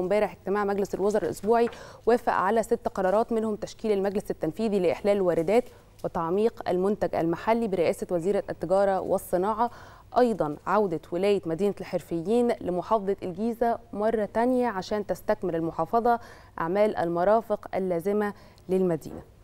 امبارح اجتماع مجلس الوزراء الاسبوعي وافق على ست قرارات منهم تشكيل المجلس التنفيذي لاحلال الواردات وتعميق المنتج المحلي برئاسه وزيره التجاره والصناعه ايضا عوده ولايه مدينه الحرفيين لمحافظه الجيزه مره تانية عشان تستكمل المحافظه اعمال المرافق اللازمه للمدينه